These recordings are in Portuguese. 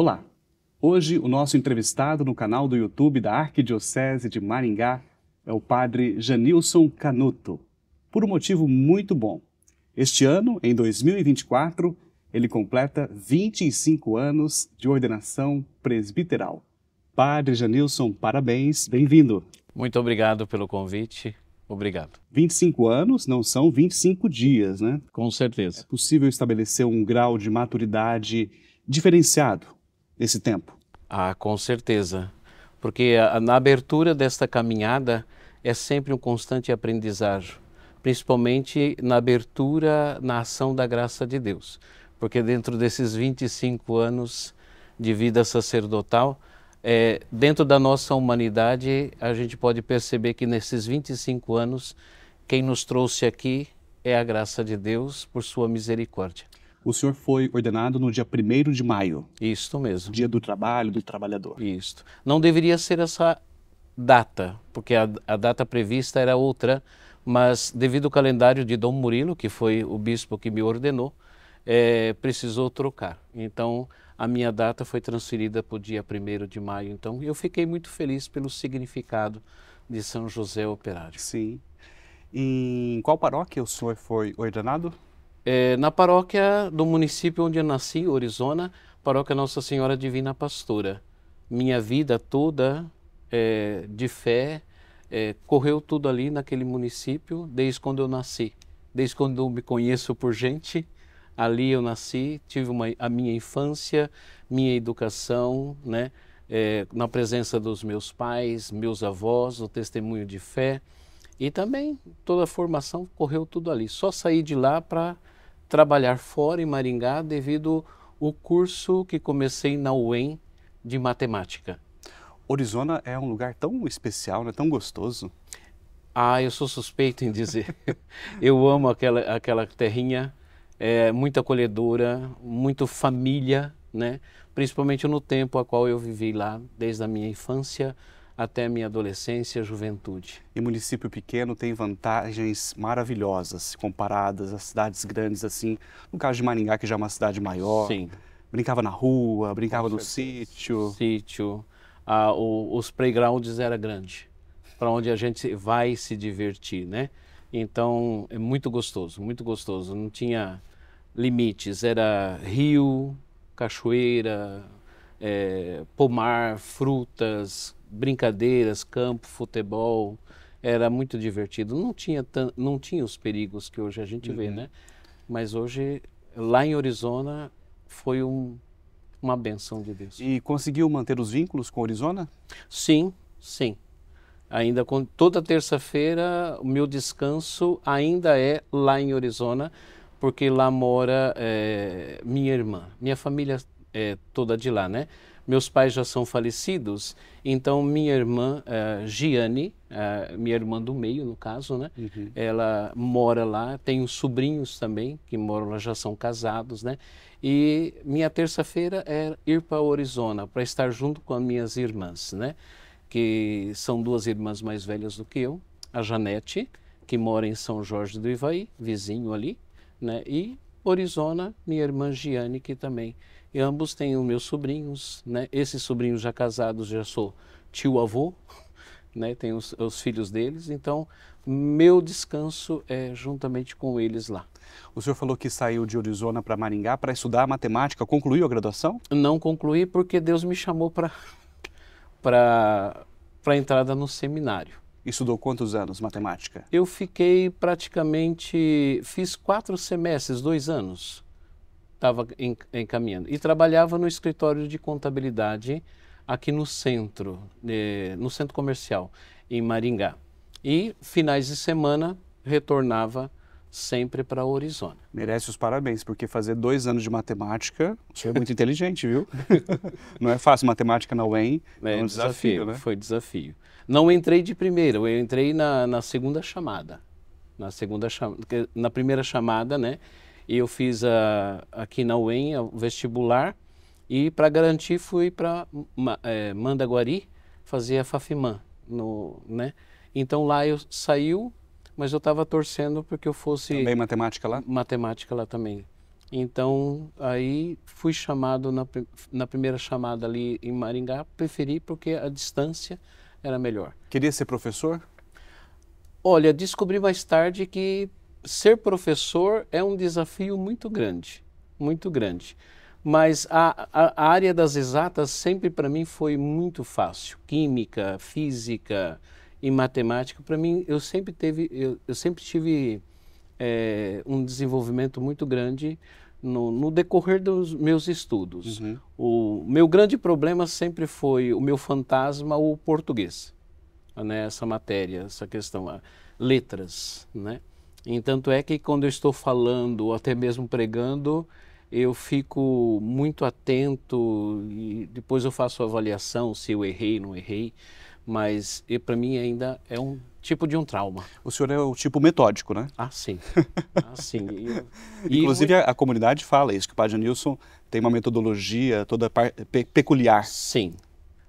Olá! Hoje, o nosso entrevistado no canal do YouTube da Arquidiocese de Maringá é o padre Janilson Canuto, por um motivo muito bom. Este ano, em 2024, ele completa 25 anos de ordenação presbiteral. Padre Janilson, parabéns, bem-vindo. Muito obrigado pelo convite. Obrigado. 25 anos não são 25 dias, né? Com certeza. É possível estabelecer um grau de maturidade diferenciado esse tempo. Ah, com certeza. Porque na abertura desta caminhada é sempre um constante aprendizado, principalmente na abertura, na ação da graça de Deus. Porque dentro desses 25 anos de vida sacerdotal, é, dentro da nossa humanidade, a gente pode perceber que nesses 25 anos, quem nos trouxe aqui é a graça de Deus por sua misericórdia o senhor foi ordenado no dia 1 de maio. Isso mesmo. Dia do trabalho, do trabalhador. Isso. Não deveria ser essa data, porque a, a data prevista era outra, mas devido ao calendário de Dom Murilo, que foi o bispo que me ordenou, é, precisou trocar. Então, a minha data foi transferida para o dia 1 de maio. Então, eu fiquei muito feliz pelo significado de São José Operário. Sim. Em qual paróquia o senhor foi ordenado? É, na paróquia do município onde eu nasci, Orizona, paróquia Nossa Senhora Divina Pastora. Minha vida toda é, de fé é, correu tudo ali naquele município, desde quando eu nasci. Desde quando eu me conheço por gente, ali eu nasci, tive uma, a minha infância, minha educação, né? É, na presença dos meus pais, meus avós, o testemunho de fé e também toda a formação correu tudo ali. Só saí de lá para trabalhar fora em Maringá devido o curso que comecei na UEM de matemática. Orizona é um lugar tão especial, né? tão gostoso. Ah, eu sou suspeito em dizer. eu amo aquela, aquela terrinha, é muito acolhedora, muito família, né? principalmente no tempo a qual eu vivi lá, desde a minha infância até minha adolescência e juventude. E município pequeno tem vantagens maravilhosas comparadas a cidades grandes assim. No caso de Maringá, que já é uma cidade maior. Sim. Brincava na rua, brincava no sítio. Sítio. Ah, o, os playgrounds era grande, para onde a gente vai se divertir, né? Então é muito gostoso, muito gostoso. Não tinha limites, era rio, cachoeira, é, pomar, frutas, brincadeiras, campo, futebol, era muito divertido. Não tinha, não tinha os perigos que hoje a gente uhum. vê, né? Mas hoje, lá em Orizona, foi um, uma benção de Deus. E conseguiu manter os vínculos com Orizona? Sim, sim. Ainda com, toda terça-feira, o meu descanso ainda é lá em Orizona, porque lá mora é, minha irmã. Minha família é toda de lá, né? meus pais já são falecidos, então minha irmã uh, eh, Giane, uh, minha irmã do meio no caso, né? Uhum. Ela mora lá, tenho sobrinhos também que moram lá, já são casados, né? E minha terça-feira é ir para Arizona para estar junto com as minhas irmãs, né? Que são duas irmãs mais velhas do que eu, a Janete, que mora em São Jorge do Ivaí, vizinho ali, né? E Arizona, minha irmã Giane, que também ambos têm os meus sobrinhos, né? Esses sobrinhos já casados, já sou tio-avô, né? Tenho os, os filhos deles, então meu descanso é juntamente com eles lá. O senhor falou que saiu de Orizona para Maringá para estudar matemática. Concluiu a graduação? Não concluí porque Deus me chamou para para para entrada no seminário. Estudou quantos anos matemática? Eu fiquei praticamente fiz quatro semestres, dois anos estava encaminhando. E trabalhava no escritório de contabilidade aqui no centro, eh, no centro comercial, em Maringá. E finais de semana retornava sempre para Orizona. Merece os parabéns, porque fazer dois anos de matemática, você é muito inteligente, viu? Não é fácil matemática na UEM, é, é um desafio, desafio né? Foi desafio. Não entrei de primeira, eu entrei na, na segunda chamada. Na segunda na primeira chamada, né? e eu fiz a, aqui na UEM o vestibular e para garantir fui para é, Mandaguari fazer a Fafiman, no, né? Então lá eu saiu, mas eu estava torcendo porque eu fosse também matemática lá. Matemática lá também. Então aí fui chamado na, na primeira chamada ali em Maringá, preferi porque a distância era melhor. Queria ser professor? Olha, descobri mais tarde que ser professor é um desafio muito grande, muito grande. Mas a, a, a área das exatas sempre para mim foi muito fácil. Química, física e matemática, para mim eu sempre teve, eu, eu sempre tive é, um desenvolvimento muito grande no, no, decorrer dos meus estudos. Uhum. O meu grande problema sempre foi o meu fantasma, o português, né? essa matéria, essa questão, letras, né? Entanto tanto é que quando eu estou falando ou até mesmo pregando, eu fico muito atento e depois eu faço a avaliação se eu errei, não errei, mas para mim ainda é um tipo de um trauma. O senhor é o tipo metódico, né? Ah, sim. Ah, sim. E, Inclusive, e... A, comunidade fala isso, que o Padre Nilson tem uma metodologia toda peculiar. Sim,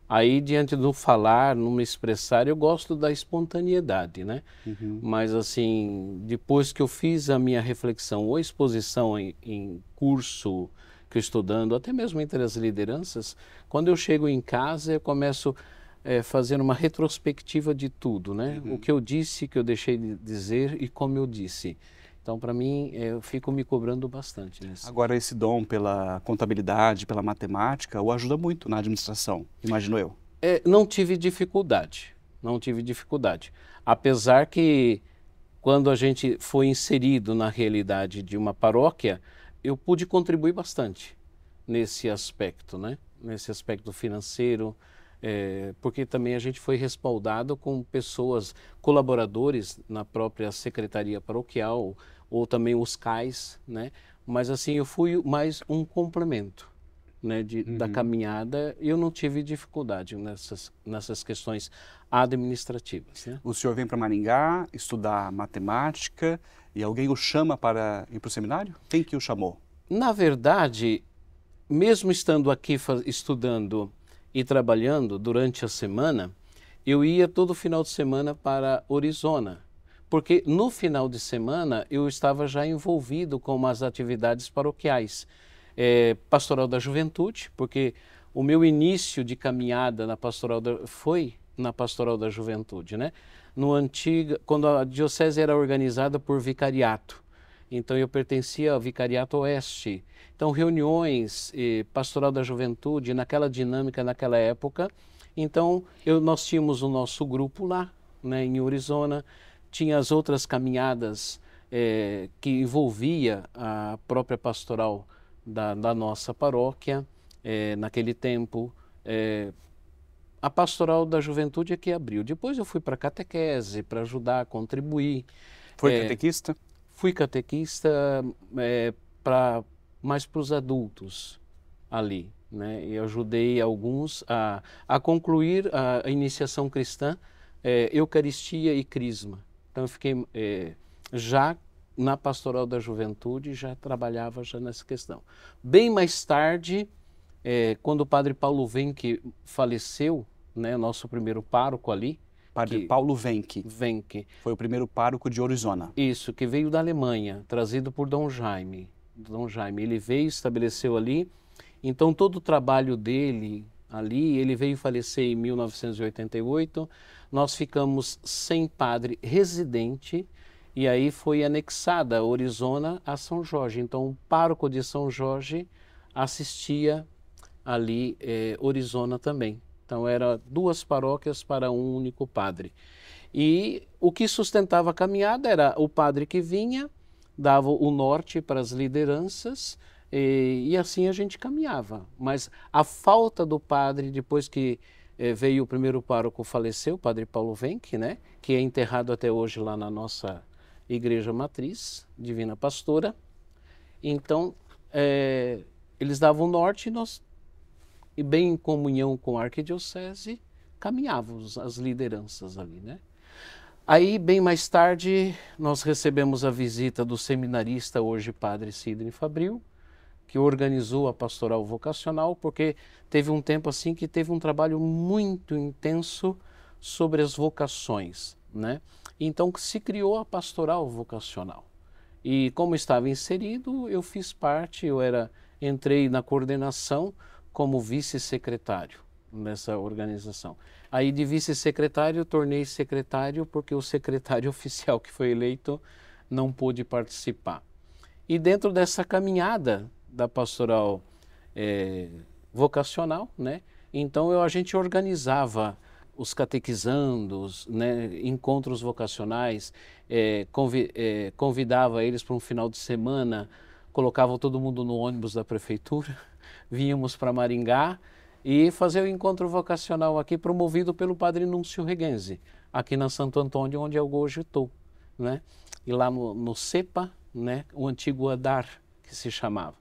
Aí, diante do falar, no me expressar, eu gosto da espontaneidade, né? Uhum. Mas, assim, depois que eu fiz a minha reflexão ou exposição em, em curso que eu estou dando, até mesmo entre as lideranças, quando eu chego em casa, eu começo é, fazer uma retrospectiva de tudo, né? Uhum. O que eu disse, que eu deixei de dizer e como eu disse. Então, para mim, eu fico me cobrando bastante nisso. Agora, esse dom pela contabilidade, pela matemática, o ajuda muito na administração, imagino eu. É, não tive dificuldade, não tive dificuldade. Apesar que, quando a gente foi inserido na realidade de uma paróquia, eu pude contribuir bastante nesse aspecto, né? Nesse aspecto financeiro, é, porque também a gente foi respaldado com pessoas, colaboradores na própria secretaria paroquial ou também os CAIS, né? Mas assim, eu fui mais um complemento. Né, de, uhum. da caminhada, eu não tive dificuldade nessas, nessas questões administrativas. Né? O senhor vem para Maringá estudar matemática e alguém o chama para ir para o seminário? Quem que o chamou? Na verdade, mesmo estando aqui estudando e trabalhando durante a semana, eu ia todo final de semana para Orizona, porque no final de semana eu estava já envolvido com as atividades paroquiais, é, pastoral da juventude, porque o meu início de caminhada na pastoral da, foi na pastoral da juventude, né? No antiga, quando a diocese era organizada por vicariato. Então eu pertencia ao Vicariato Oeste. Então reuniões eh, pastoral da juventude naquela dinâmica naquela época. Então eu, nós tínhamos o nosso grupo lá, né, em Arizona, tinha as outras caminhadas eh, que envolvia a própria pastoral da, da nossa paróquia eh, naquele tempo. Eh, a pastoral da juventude é que abriu. Depois eu fui para catequese para ajudar, contribuir. Foi eh, catequista? Fui catequista é, eh, para mais para os adultos ali, né? E ajudei alguns a, a concluir a, a iniciação cristã, é, Eucaristia e Crisma. Então eu fiquei é, já na pastoral da juventude já trabalhava já nessa questão. Bem mais tarde, é, quando o padre Paulo Venck que faleceu, né, nosso primeiro pároco ali, Padre Paulo Venck Wenck. Foi o primeiro pároco de Orizona. Isso, que veio da Alemanha, trazido por Dom Jaime. Dom Jaime, ele veio, estabeleceu ali. Então todo o trabalho dele ali, ele veio falecer em 1988. Nós ficamos sem padre residente e aí foi anexada Orizona a São Jorge. Então o pároco de São Jorge assistia ali eh, Orizona também. Então era duas paróquias para um único padre. E o que sustentava a caminhada era o padre que vinha, dava o norte para as lideranças e, e assim a gente caminhava. Mas a falta do padre, depois que eh, veio o primeiro pároco faleceu, o padre Paulo Venck, né, que é enterrado até hoje lá na nossa igreja matriz, Divina Pastora. Então, eh, eles davam o norte e nós e bem em comunhão com a arquidiocese, caminhavam as lideranças ali, né? Aí, bem mais tarde, nós recebemos a visita do seminarista, hoje padre Sidney Fabril, que organizou a pastoral vocacional, porque teve um tempo assim que teve um trabalho muito intenso sobre as vocações, né? Então se criou a pastoral vocacional. E como estava inserido, eu fiz parte, eu era entrei na coordenação como vice-secretário nessa organização. Aí de vice-secretário tornei secretário porque o secretário oficial que foi eleito não pôde participar. E dentro dessa caminhada da pastoral é, vocacional, né? Então eu, a gente organizava os catequizandos, né, encontros vocacionais, é, convi é, convidava eles para um final de semana colocavam todo mundo no ônibus da prefeitura, vínhamos para Maringá e fazer o encontro vocacional aqui promovido pelo padre Núncio Regenzi, aqui na Santo Antônio, onde eu hoje estou, né? E lá no, no CEPA, né, o antigo Adar, que se chamava.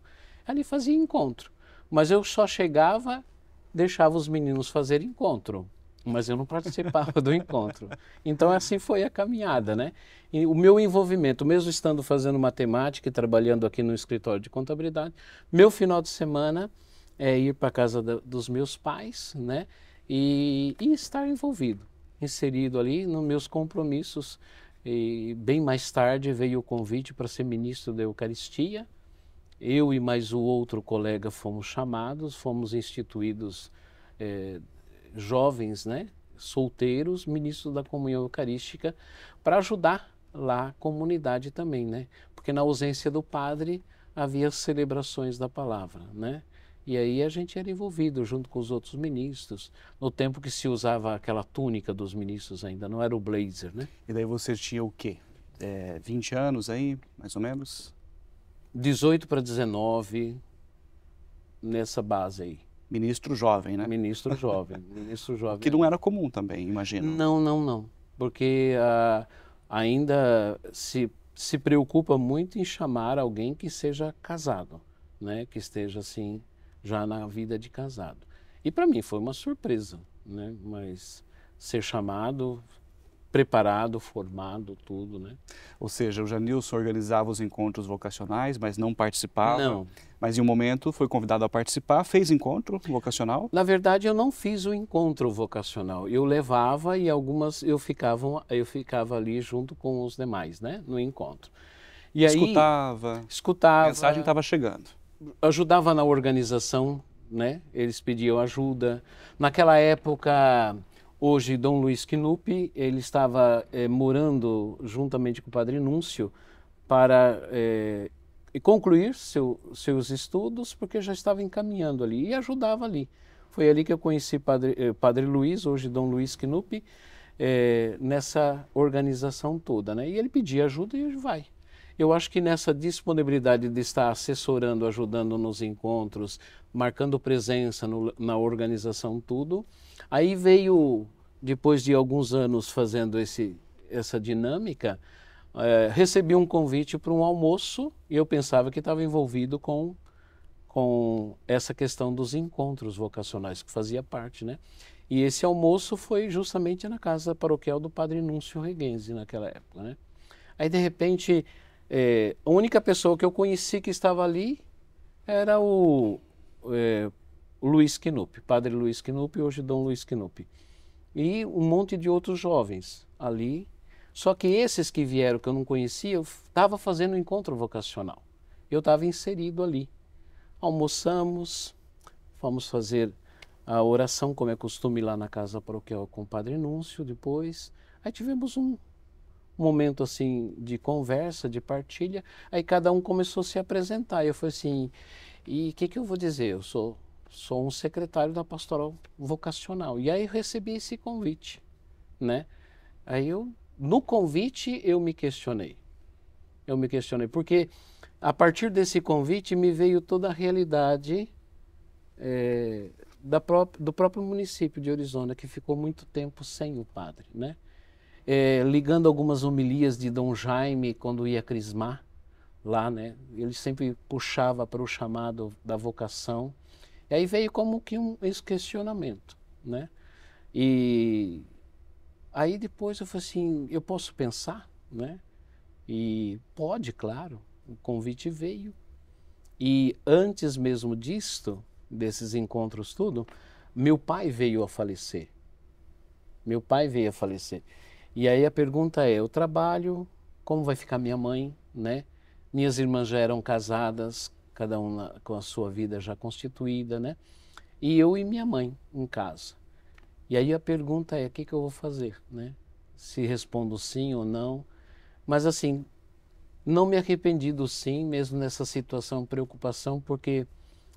Ali fazia encontro, mas eu só chegava, deixava os meninos fazer encontro, mas eu não participava do encontro. Então, assim foi a caminhada, né? E o meu envolvimento, mesmo estando fazendo matemática e trabalhando aqui no escritório de contabilidade, meu final de semana é ir para a casa da, dos meus pais, né? E, e, estar envolvido, inserido ali nos meus compromissos. E bem mais tarde veio o convite para ser ministro da Eucaristia. Eu e mais o outro colega fomos chamados, fomos instituídos. Eh, jovens, né, solteiros, ministros da comunhão eucarística, para ajudar lá a comunidade também, né? Porque na ausência do padre havia celebrações da palavra, né? E aí a gente era envolvido junto com os outros ministros, no tempo que se usava aquela túnica dos ministros ainda, não era o blazer, né? E daí você tinha o quê? É, 20 anos aí, mais ou menos? 18 para 19, nessa base aí. Ministro jovem, né? Ministro jovem, ministro jovem. Que é não era comum também, imagino. Não, não, não. Porque uh, ainda se, se preocupa muito em chamar alguém que seja casado, né? Que esteja assim, já na vida de casado. E para mim foi uma surpresa, né? Mas ser chamado preparado, formado, tudo, né? Ou seja, o Janilson organizava os encontros vocacionais, mas não participava. Não. Mas em um momento foi convidado a participar, fez encontro vocacional? Na verdade, eu não fiz o encontro vocacional. Eu levava e algumas eu ficava, eu ficava ali junto com os demais, né, no encontro. E escutava. Aí, escutava. A mensagem estava chegando. Ajudava na organização, né? Eles pediam ajuda. Naquela época Hoje, Dom Luiz Knupp, ele estava eh, morando juntamente com o Padre Núncio para eh, concluir seu, seus estudos, porque já estava encaminhando ali e ajudava ali. Foi ali que eu conheci Padre, eh, padre Luiz, hoje Dom Luiz Knupp, eh, nessa organização toda. Né? E ele pedia ajuda e vai. Eu acho que nessa disponibilidade de estar assessorando, ajudando nos encontros, marcando presença no, na organização tudo. Aí veio, depois de alguns anos fazendo esse, essa dinâmica, é, recebi um convite para um almoço e eu pensava que estava envolvido com, com essa questão dos encontros vocacionais, que fazia parte, né? E esse almoço foi justamente na casa paroquial do Padre Núncio Reguense, naquela época, né? Aí, de repente, é, a única pessoa que eu conheci que estava ali era o é, Luiz Knupp, padre Luiz Knupp, hoje Dom Luiz Knupp. E um monte de outros jovens ali. Só que esses que vieram que eu não conhecia, eu estava fazendo um encontro vocacional. Eu estava inserido ali. Almoçamos, fomos fazer a oração, como é costume lá na casa paroquial com o Padre Núncio, depois. Aí tivemos um momento assim de conversa, de partilha. Aí cada um começou a se apresentar. Eu falei assim: e o que, que eu vou dizer? Eu sou, sou um secretário da pastoral vocacional. E aí eu recebi esse convite, né? Aí eu, no convite, eu me questionei. Eu me questionei, porque a partir desse convite me veio toda a realidade é, da pró do próprio município de Orizona, que ficou muito tempo sem o padre, né? É, ligando algumas homilias de Dom Jaime quando ia crismar, lá, né? Ele sempre puxava para o chamado da vocação. E aí veio como que um esse questionamento, né? E aí depois eu falei assim, eu posso pensar, né? E pode, claro. O convite veio. E antes mesmo disto, desses encontros tudo, meu pai veio a falecer. Meu pai veio a falecer. E aí a pergunta é, eu trabalho, como vai ficar minha mãe, né? Minhas irmãs já eram casadas, cada uma com a sua vida já constituída, né? E eu e minha mãe em casa. E aí a pergunta é: o que, que eu vou fazer, né? Se respondo sim ou não. Mas assim, não me arrependi do sim, mesmo nessa situação, preocupação, porque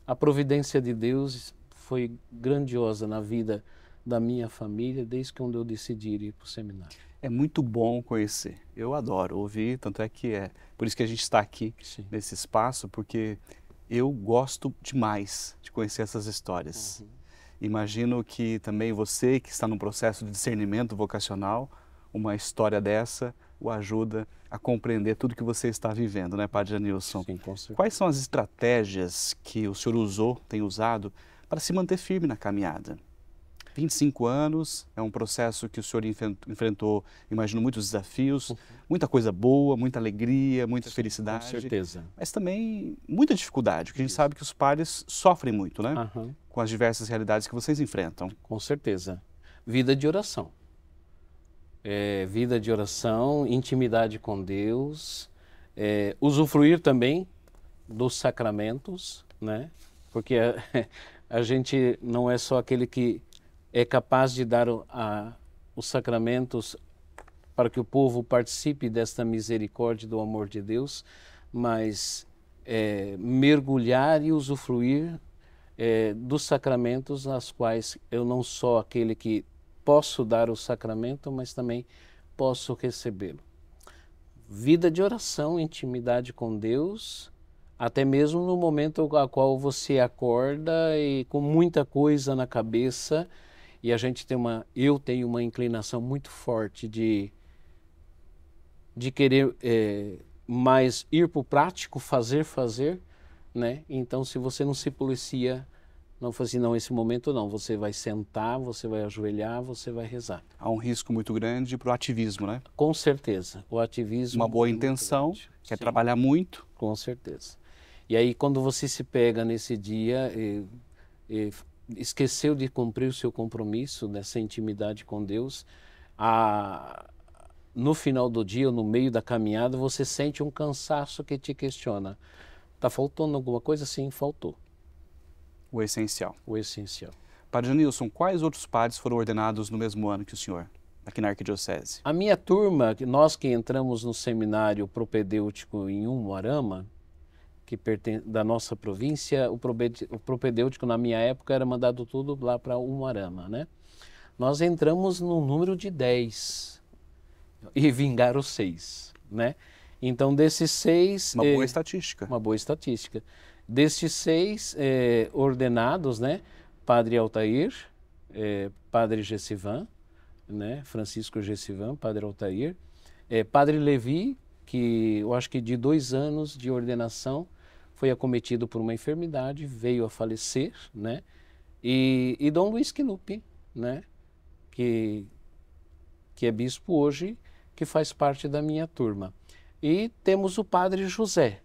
a providência de Deus foi grandiosa na vida da minha família desde quando eu decidi ir para o seminário. É muito bom conhecer. Eu adoro ouvir, tanto é que é por isso que a gente está aqui Sim. nesse espaço, porque eu gosto demais de conhecer essas histórias. Uhum. Imagino que também você que está num processo de discernimento vocacional, uma história dessa o ajuda a compreender tudo que você está vivendo, né, Padre Janilson? Sim, com certeza. Quais são as estratégias que o senhor usou, tem usado, para se manter firme na caminhada? 25 anos, é um processo que o senhor enfrentou, imagino, muitos desafios, uhum. muita coisa boa, muita alegria, muita felicidade. Com certeza. Mas também muita dificuldade, porque a gente sabe que os pares sofrem muito, né? Uhum. Com as diversas realidades que vocês enfrentam. Com certeza. Vida de oração. É, vida de oração, intimidade com Deus, é, usufruir também dos sacramentos, né? Porque a, a gente não é só aquele que é capaz de dar a, os sacramentos para que o povo participe desta misericórdia do amor de Deus, mas é, mergulhar e usufruir é, dos sacramentos, aos quais eu não só aquele que posso dar o sacramento, mas também posso recebê-lo. Vida de oração, intimidade com Deus, até mesmo no momento a qual você acorda e com muita coisa na cabeça, e a gente tem uma, eu tenho uma inclinação muito forte de, de querer é, mais ir para o prático, fazer, fazer, né? Então, se você não se policia, não fala assim, não, esse momento não, você vai sentar, você vai ajoelhar, você vai rezar. Há um risco muito grande para o ativismo, né? Com certeza, o ativismo... Uma boa é intenção, quer é Sim. trabalhar muito. Com certeza. E aí, quando você se pega nesse dia, e, e esqueceu de cumprir o seu compromisso nessa intimidade com Deus, a, no final do dia, no meio da caminhada, você sente um cansaço que te questiona. Está faltando alguma coisa? Sim, faltou. O essencial. O essencial. Padre Nilson, quais outros padres foram ordenados no mesmo ano que o senhor, aqui na Arquidiocese? A minha turma, nós que entramos no seminário propedêutico em Umuarama, que pertence, da nossa província, o, o propedêutico na minha época era mandado tudo lá para Umarama, né? Nós entramos no número de 10 e vingaram seis, né? Então desses seis... Uma boa eh, estatística. Uma boa estatística. Destes seis eh, ordenados, né? Padre Altair, eh, Padre Gessivan, né? Francisco Gessivan, Padre Altair, Padre Levi, que eu acho que de dois anos de ordenação, foi acometido por uma enfermidade, veio a falecer, né? E, e Dom Luiz Quinupe, né? Que, que é bispo hoje, que faz parte da minha turma. E temos o padre José,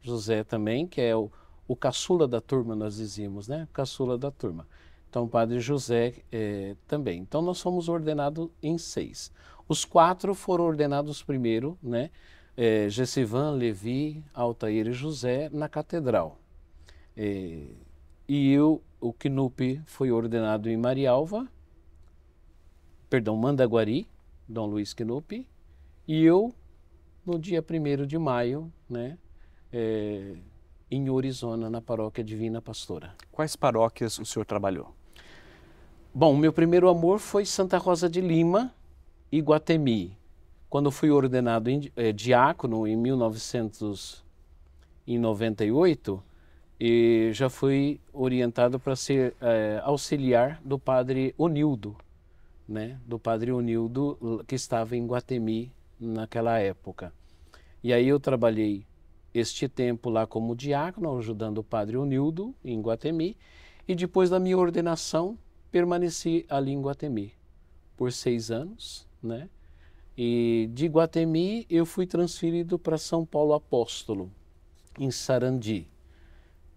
José também, que é o, o caçula da turma, nós dizíamos, né? Caçula da turma. Então, o padre José é, também. Então, nós somos ordenados em seis. Os quatro foram ordenados primeiro, né? é, Gessivan, Levi, Altair e José na catedral. É, e eu, o Knupe, foi ordenado em Marialva, perdão, Mandaguari, Dom Luiz Knupe, e eu, no dia 1 de maio, né, é, em Orizona, na paróquia Divina Pastora. Quais paróquias o senhor trabalhou? Bom, meu primeiro amor foi Santa Rosa de Lima, e Guatemi. Quando fui ordenado em, eh, diácono em 1998, e já fui orientado para ser eh, auxiliar do padre Onildo, né? Do padre Onildo que estava em Guatemi naquela época. E aí eu trabalhei este tempo lá como diácono, ajudando o padre Onildo em Guatemi, e depois da minha ordenação permaneci ali em Guatemi por seis anos, né? E de Guatemi eu fui transferido para São Paulo Apóstolo, em Sarandi,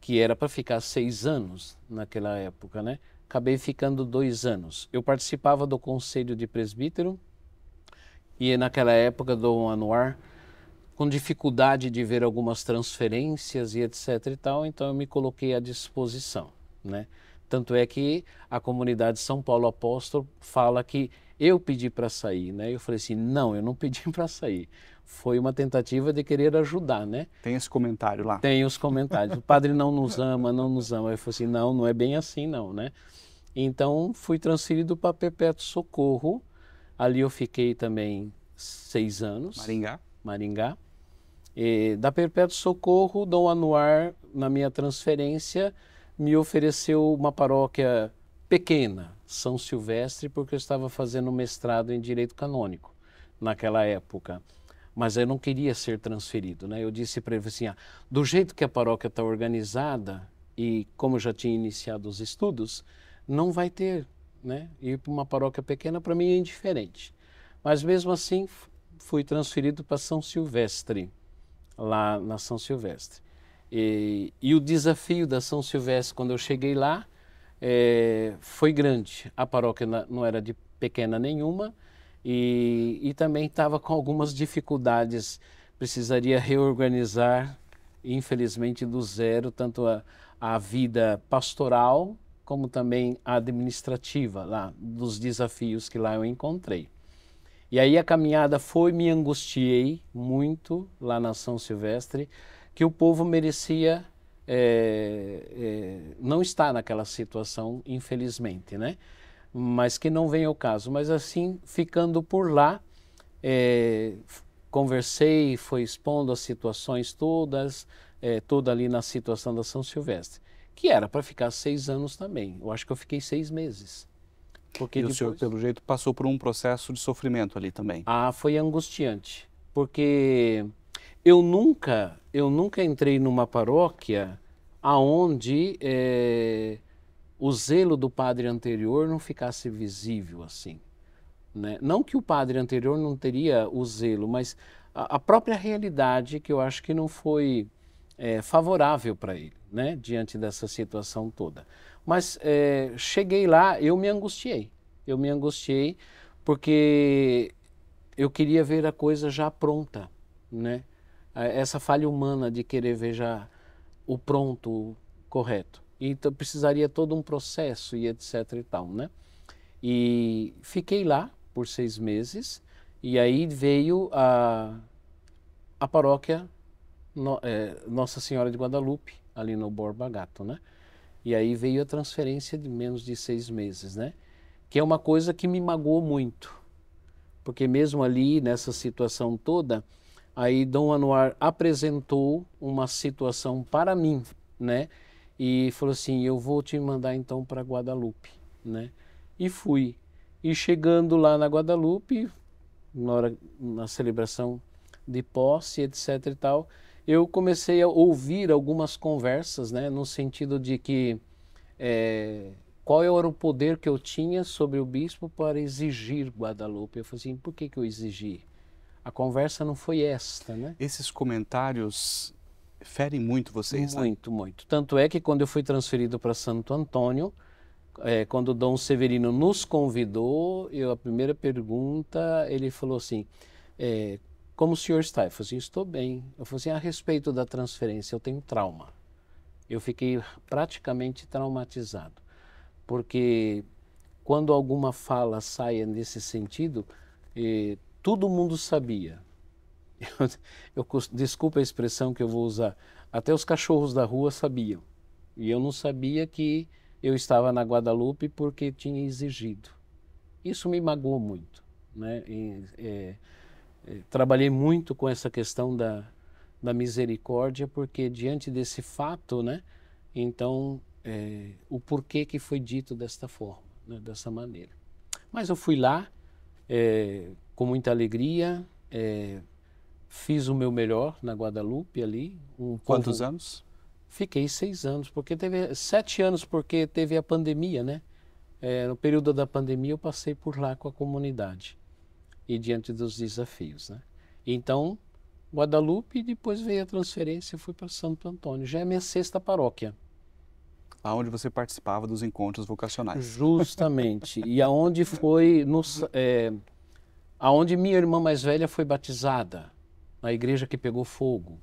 que era para ficar seis anos naquela época, né? Acabei ficando dois anos. Eu participava do Conselho de Presbítero e naquela época do Anuar, com dificuldade de ver algumas transferências e etc e tal, então eu me coloquei à disposição, né? Tanto é que a comunidade São Paulo Apóstolo fala que eu pedi para sair, né? Eu falei assim: não, eu não pedi para sair. Foi uma tentativa de querer ajudar, né? Tem esse comentário lá. Tem os comentários. o padre não nos ama, não nos ama. Eu falei assim: não, não é bem assim, não, né? Então fui transferido para Perpétuo Socorro. Ali eu fiquei também seis anos. Maringá. Maringá. E, da Perpétuo Socorro, Dom Anuar, na minha transferência, me ofereceu uma paróquia pequena, são Silvestre porque eu estava fazendo mestrado em direito canônico naquela época. Mas eu não queria ser transferido, né? Eu disse para ele assim: ah, do jeito que a paróquia está organizada e como eu já tinha iniciado os estudos, não vai ter, né? Ir para uma paróquia pequena para mim é indiferente. Mas mesmo assim fui transferido para São Silvestre, lá na São Silvestre. E, e o desafio da São Silvestre quando eu cheguei lá é, foi grande. A paróquia não era de pequena nenhuma e, e também estava com algumas dificuldades. Precisaria reorganizar, infelizmente, do zero, tanto a, a vida pastoral como também a administrativa lá, dos desafios que lá eu encontrei. E aí a caminhada foi, me angustiei muito lá na São Silvestre, que o povo merecia é, é, não está naquela situação, infelizmente, né? Mas que não vem ao caso. Mas assim, ficando por lá, é, conversei, foi expondo as situações todas, é, toda ali na situação da São Silvestre, que era para ficar seis anos também. Eu acho que eu fiquei seis meses. Porque e depois... o senhor, pelo jeito, passou por um processo de sofrimento ali também. Ah, foi angustiante, porque eu nunca eu nunca entrei numa paróquia aonde é, o zelo do padre anterior não ficasse visível assim. Né? Não que o padre anterior não teria o zelo, mas a, a própria realidade que eu acho que não foi é, favorável para ele, né? diante dessa situação toda. Mas é, cheguei lá, eu me angustiei. Eu me angustiei porque eu queria ver a coisa já pronta, né? essa falha humana de querer ver já o pronto o correto. Então precisaria todo um processo e etc e tal, né? E fiquei lá por seis meses e aí veio a, a paróquia no, é, Nossa Senhora de Guadalupe, ali no Borba Gato, né? E aí veio a transferência de menos de seis meses, né? Que é uma coisa que me magoou muito, porque mesmo ali nessa situação toda, Aí Dom Anuar apresentou uma situação para mim, né? E falou assim: "Eu vou te mandar então para Guadalupe", né? E fui. E chegando lá na Guadalupe, na hora na celebração de posse, etc e tal, eu comecei a ouvir algumas conversas, né, no sentido de que é, qual era o poder que eu tinha sobre o bispo para exigir Guadalupe. Eu falei assim, por que, que eu exigi? a conversa não foi esta, né? Esses comentários ferem muito vocês, né? Muito, né? muito. Tanto é que quando eu fui transferido para Santo Antônio, é, quando o Dom Severino nos convidou, eu, a primeira pergunta, ele falou assim, é, como o senhor está? Eu falei assim, estou bem. Eu falei assim, a respeito da transferência, eu tenho trauma. Eu fiquei praticamente traumatizado, porque quando alguma fala saia nesse sentido, eh, todo mundo sabia. Eu, eu, desculpa a expressão que eu vou usar. Até os cachorros da rua sabiam. E eu não sabia que eu estava na Guadalupe porque tinha exigido. Isso me magoou muito. Né? E, é, é, trabalhei muito com essa questão da, da misericórdia, porque diante desse fato, né, então, é, o porquê que foi dito desta forma, né, dessa maneira. Mas eu fui lá, é, com muita alegria. É, fiz o meu melhor na Guadalupe ali. Um Quantos povo... anos? Fiquei seis anos, porque teve sete anos porque teve a pandemia, né? É, no período da pandemia eu passei por lá com a comunidade e diante dos desafios, né? Então Guadalupe, depois veio a transferência e fui para Santo Antônio. Já é minha sexta paróquia aonde você participava dos encontros vocacionais. Justamente. e aonde foi nos, é, aonde minha irmã mais velha foi batizada, Na igreja que pegou fogo.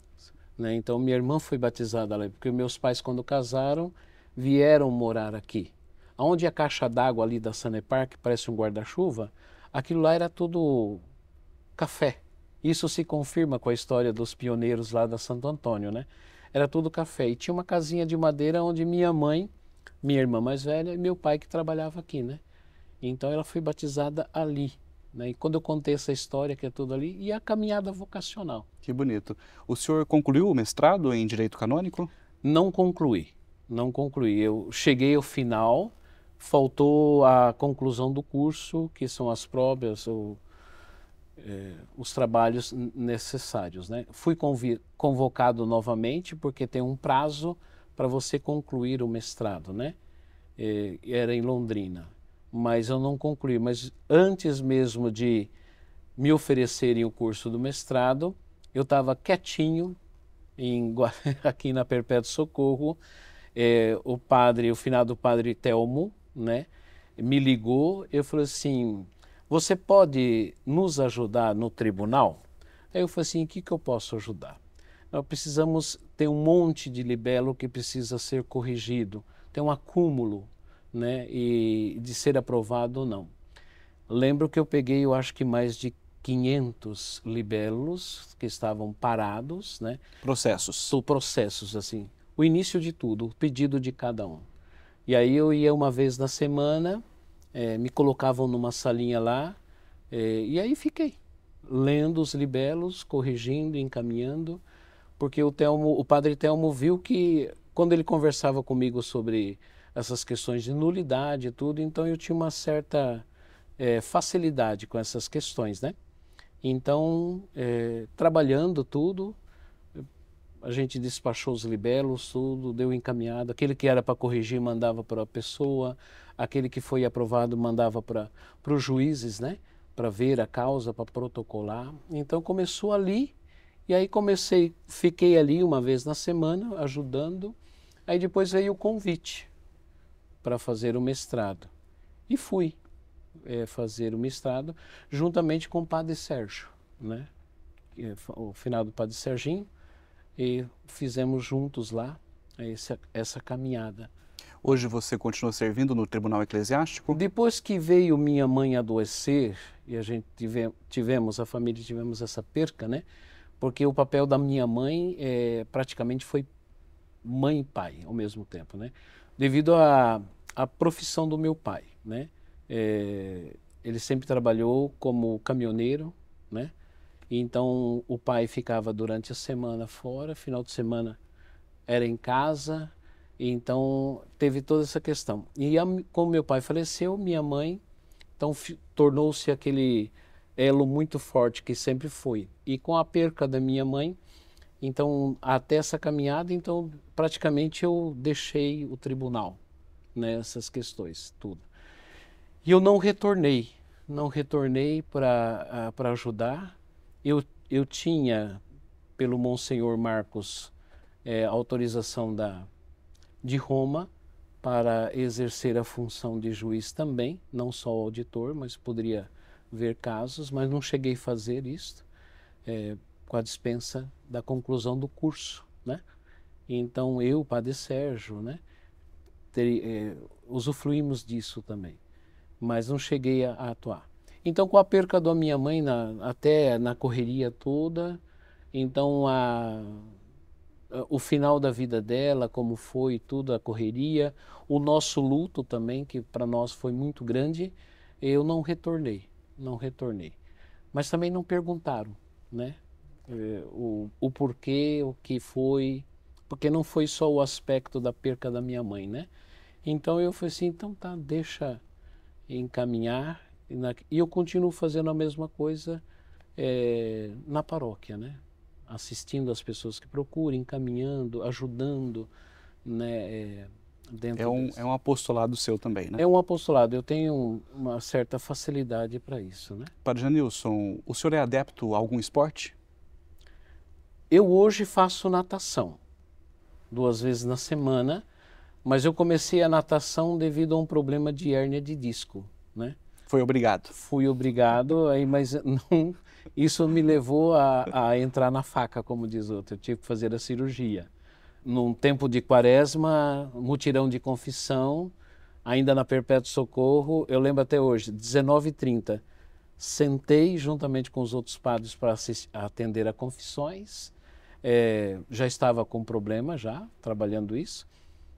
Né? Então minha irmã foi batizada lá, porque meus pais quando casaram vieram morar aqui. Aonde a caixa d'água ali da Sanepar, que parece um guarda-chuva, aquilo lá era tudo café. Isso se confirma com a história dos pioneiros lá da Santo Antônio, né? era tudo café. E tinha uma casinha de madeira onde minha mãe, minha irmã mais velha e meu pai que trabalhava aqui, né? Então ela foi batizada ali. Né? E quando eu contei essa história, que é tudo ali, e a caminhada vocacional. Que bonito. O senhor concluiu o mestrado em Direito Canônico? Não concluí, não concluí. Eu cheguei ao final, faltou a conclusão do curso, que são as próprias, o eh, os trabalhos necessários. Né? Fui convocado novamente porque tem um prazo para você concluir o mestrado, né? Eh, era em Londrina, mas eu não concluí. Mas antes mesmo de me oferecerem o curso do mestrado, eu estava quietinho em, aqui na Perpétuo Socorro. Eh, o padre, o finado padre Telmo, né? Me ligou, eu falei assim, você pode nos ajudar no tribunal? Aí eu falei assim: o que, que eu posso ajudar? Nós precisamos ter um monte de libelo que precisa ser corrigido, tem um acúmulo né, e de ser aprovado ou não. Lembro que eu peguei, eu acho que mais de 500 libelos que estavam parados, né? Processos. Processos, assim. O início de tudo, o pedido de cada um. E aí eu ia uma vez na semana, é, me colocavam numa salinha lá é, e aí fiquei lendo os libelos, corrigindo, encaminhando, porque o, Telmo, o padre Telmo viu que quando ele conversava comigo sobre essas questões de nulidade e tudo, então eu tinha uma certa é, facilidade com essas questões, né? Então, é, trabalhando tudo, a gente despachou os libelos, tudo, deu encaminhado. Aquele que era para corrigir mandava para a pessoa, aquele que foi aprovado mandava para os juízes, né? Para ver a causa, para protocolar. Então começou ali, e aí comecei, fiquei ali uma vez na semana ajudando. Aí depois veio o convite para fazer o mestrado. E fui é, fazer o mestrado juntamente com o padre Sérgio, né? É o final do padre Serginho. E fizemos juntos lá essa, essa caminhada. Hoje você continua servindo no Tribunal Eclesiástico? Depois que veio minha mãe adoecer e a gente tive, tivemos, a família tivemos essa perca, né? Porque o papel da minha mãe é, praticamente foi mãe e pai ao mesmo tempo, né? Devido à, profissão do meu pai, né? É, ele sempre trabalhou como caminhoneiro, né? Então o pai ficava durante a semana fora, final de semana era em casa então, teve toda essa questão. E a, como meu pai faleceu, minha mãe então tornou-se aquele elo muito forte que sempre foi. E com a perca da minha mãe, então até essa caminhada, então praticamente eu deixei o tribunal nessas né, questões, tudo. E eu não retornei, não retornei para para ajudar. Eu eu tinha pelo Monsenhor Marcos é, autorização da de Roma para exercer a função de juiz também, não só auditor, mas poderia ver casos, mas não cheguei a fazer isso é, com a dispensa da conclusão do curso, né? Então eu, o Padre Sérgio, né, ter, é, usufruímos disso também, mas não cheguei a, a, atuar. Então com a perca da minha mãe na, até na correria toda, então a ah, o final da vida dela, como foi tudo, a correria, o nosso luto também, que para nós foi muito grande, eu não retornei, não retornei. Mas também não perguntaram, né? Eh, o, o porquê, o que foi, porque não foi só o aspecto da perca da minha mãe, né? Então eu falei assim, então tá, deixa encaminhar. E eu continuo fazendo a mesma coisa é, na paróquia, né? assistindo as pessoas que procuram, encaminhando, ajudando, né? É, dentro é um, desse. é um apostolado seu também, né? É um apostolado. Eu tenho uma certa facilidade para isso, né? Padre Janilson, o senhor é adepto a algum esporte? Eu hoje faço natação, duas vezes na semana, mas eu comecei a natação devido a um problema de hérnia de disco, né? Foi obrigado. Fui obrigado, aí, mas não, isso me levou a, a entrar na faca, como diz outro. Eu tive que fazer a cirurgia. Num tempo de quaresma, mutirão de confissão, ainda na Perpétuo Socorro, eu lembro até hoje, 19h30. Sentei juntamente com os outros padres para atender a confissões. É, já estava com problema, já trabalhando isso.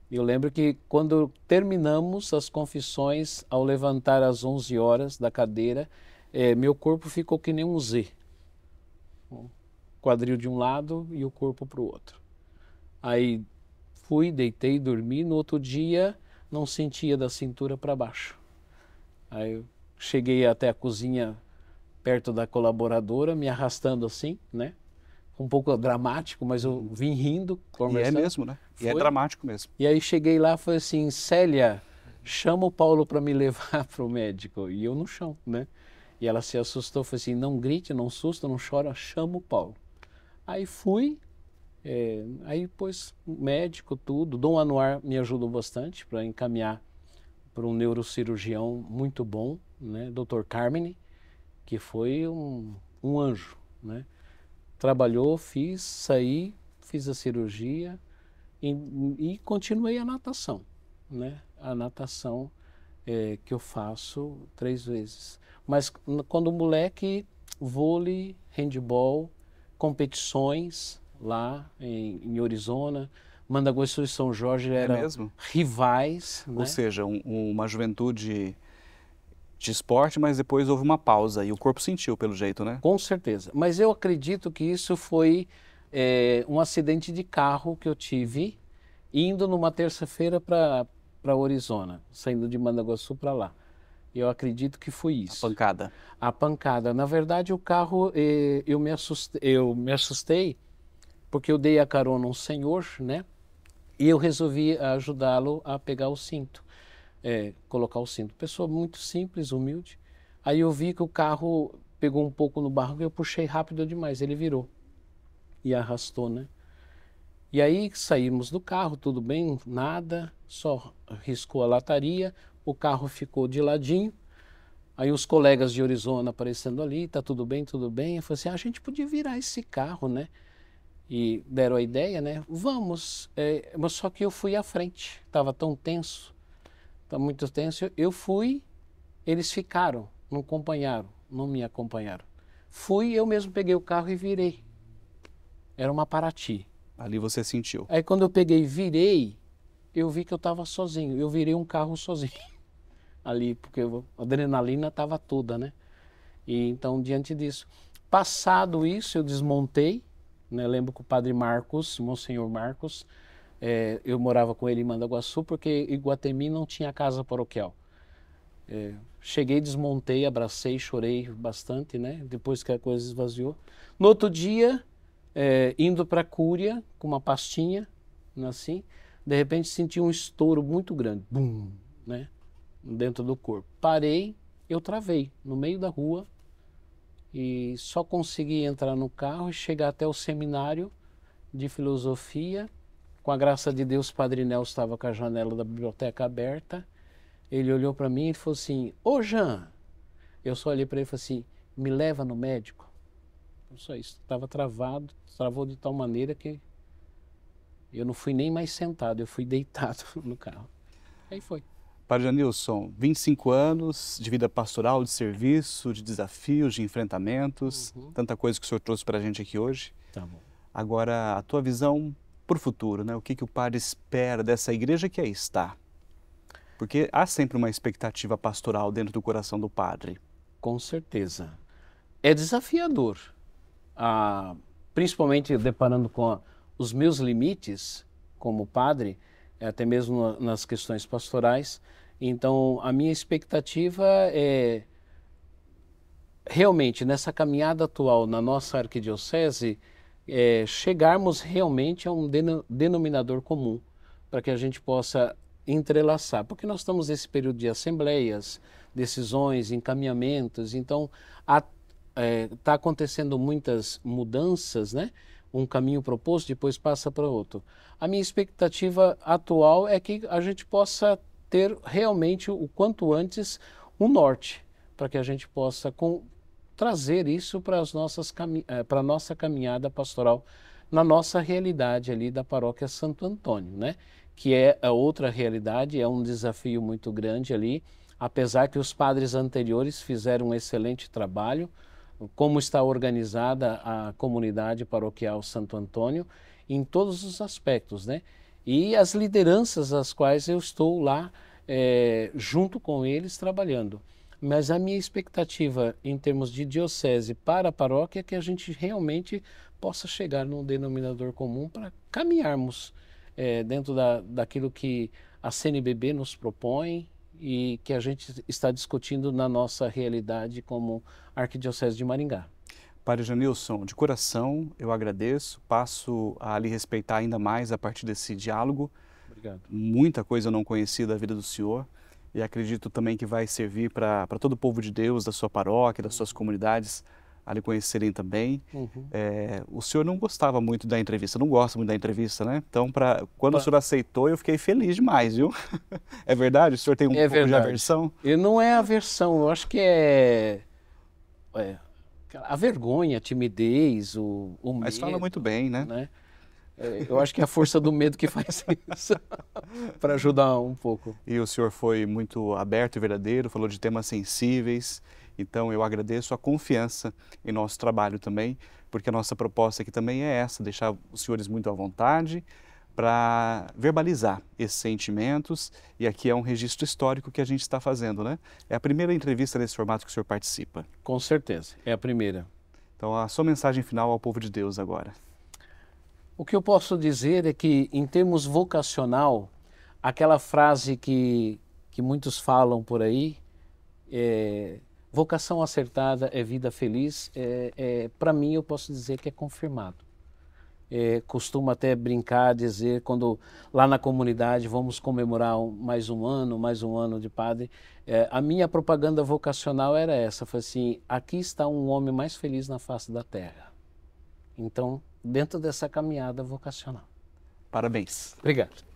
Eu lembro que quando terminamos as confissões, ao levantar às 11 horas da cadeira, é, meu corpo ficou que nem um Z. quadril de um lado e o corpo para o outro. Aí fui, deitei, dormi. No outro dia, não sentia da cintura para baixo. Aí eu cheguei até a cozinha perto da colaboradora, me arrastando assim, né? Um pouco dramático, mas eu uhum. vim rindo. E é mesmo, né? E Foi. é dramático mesmo. E aí cheguei lá, foi assim, Célia, chama o Paulo para me levar para o médico. E eu no chão, né? E ela se assustou, falou assim, não grite, não susto, não chora, chama o Paulo. Aí fui, é, aí pois médico, tudo. Dom Anuar me ajudou bastante para encaminhar para um neurocirurgião muito bom, né, Dr. Carmine, que foi um, um anjo, né? Trabalhou, fiz, saí, fiz a cirurgia e, e continuei a natação, né? A natação é, que eu faço três vezes. Mas quando moleque, vôlei, handball, competições lá em, em Arizona, Mandaguaçu e São Jorge é eram é rivais. Ou né? seja, um, uma juventude de esporte, mas depois houve uma pausa e o corpo sentiu, pelo jeito, né? Com certeza. Mas eu acredito que isso foi é, um acidente de carro que eu tive indo numa terça-feira para Arizona, saindo de Mandaguaçu para lá. Eu acredito que foi isso. A pancada. A pancada. Na verdade, o carro, eh, eu me assustei, eu me assustei porque eu dei a carona a um senhor, né? E eu resolvi ajudá-lo a pegar o cinto, é, colocar o cinto. Pessoa muito simples, humilde. Aí eu vi que o carro pegou um pouco no barro e eu puxei rápido demais. Ele virou e arrastou, né? E aí saímos do carro, tudo bem, nada, só riscou a lataria o carro ficou de ladinho. Aí os colegas de Arizona aparecendo ali, tá tudo bem, tudo bem. Eu falei assim, ah, a gente podia virar esse carro, né? E deram a ideia, né? Vamos. É, mas só que eu fui à frente, Tava tão tenso, estava tá muito tenso. Eu fui, eles ficaram, não acompanharam, não me acompanharam. Fui, eu mesmo peguei o carro e virei. Era uma Paraty. Ali você sentiu. Aí quando eu peguei e virei, eu vi que eu estava sozinho. Eu virei um carro sozinho ali, porque a adrenalina estava toda, né? E então, diante disso. Passado isso, eu desmontei. Né? lembro que o padre Marcos, Monsenhor Marcos, é, eu morava com ele em Mandaguaçu, porque Iguatemi não tinha casa paroquial. É, cheguei, desmontei, abracei, chorei bastante, né? Depois que a coisa esvaziou. No outro dia, é, indo para a Cúria, com uma pastinha, assim, de repente senti um estouro muito grande. Bum, né? dentro do corpo. Parei, eu travei no meio da rua e só consegui entrar no carro e chegar até o seminário de filosofia. Com a graça de Deus, Padre Nel estava com a janela da biblioteca aberta. Ele olhou para mim e falou assim: Ô Jean! Eu só olhei para ele e falei assim: me leva no médico. Só isso. Estava travado, travou de tal maneira que eu não fui nem mais sentado, eu fui deitado no carro. Aí foi. Padre Janilson, 25 anos de vida pastoral, de serviço, de desafios, de enfrentamentos, uhum. tanta coisa que o senhor trouxe para a gente aqui hoje. Tá bom. Agora, a tua visão para o futuro, né? O que, que o padre espera dessa igreja que aí está? Porque há sempre uma expectativa pastoral dentro do coração do padre. Com certeza. É desafiador, ah, principalmente deparando com os meus limites como padre, é, até mesmo nas questões pastorais. Então, a minha expectativa é realmente nessa caminhada atual na nossa arquidiocese é, chegarmos realmente a um denominador comum para que a gente possa entrelaçar, porque nós estamos nesse período de assembleias, decisões, encaminhamentos, então está é, tá acontecendo muitas mudanças, né? um caminho proposto, depois passa para outro. A minha expectativa atual é que a gente possa ter realmente o quanto antes um norte, para que a gente possa com, trazer isso eh, para a nossa caminhada pastoral na nossa realidade ali da paróquia Santo Antônio, né? que é a outra realidade, é um desafio muito grande ali, apesar que os padres anteriores fizeram um excelente trabalho, como está organizada a comunidade paroquial Santo Antônio em todos os aspectos, né? E as lideranças às quais eu estou lá é, junto com eles trabalhando. Mas a minha expectativa em termos de diocese para a paróquia é que a gente realmente possa chegar num denominador comum para caminharmos é, dentro da, daquilo que a CNBB nos propõe e que a gente está discutindo na nossa realidade como Arquidiocese de Maringá. Padre Janilson, de coração eu agradeço, passo a lhe respeitar ainda mais a partir desse diálogo. Obrigado. Muita coisa não conhecida da vida do senhor e acredito também que vai servir para todo o povo de Deus, da sua paróquia, das suas uhum. comunidades, a lhe conhecerem também. Uhum. É, o senhor não gostava muito da entrevista, não gosta muito da entrevista, né? Então, pra, quando pra... o senhor aceitou, eu fiquei feliz demais, viu? é verdade? O senhor tem um é pouco verdade. de aversão? E não é aversão, eu acho que é... é... a vergonha, a timidez, o, o medo. Mas fala muito bem, né? né? É, eu acho que é a força do medo que faz isso, para ajudar um pouco. E o senhor foi muito aberto e verdadeiro, falou de temas sensíveis então eu agradeço a confiança em nosso trabalho também, porque a nossa proposta aqui também é essa, deixar os senhores muito à vontade para verbalizar esses sentimentos e aqui é um registro histórico que a gente está fazendo, né? É a primeira entrevista nesse formato que o senhor participa. Com certeza, é a primeira. Então a sua mensagem final ao povo de Deus agora. O que eu posso dizer é que em termos vocacional, aquela frase que que muitos falam por aí, é, Vocação acertada é vida feliz. É, é, Para mim, eu posso dizer que é confirmado. É, costumo até brincar, dizer, quando lá na comunidade vamos comemorar um, mais um ano, mais um ano de padre, é, a minha propaganda vocacional era essa: foi assim, aqui está um homem mais feliz na face da terra. Então, dentro dessa caminhada vocacional. Parabéns. Obrigado.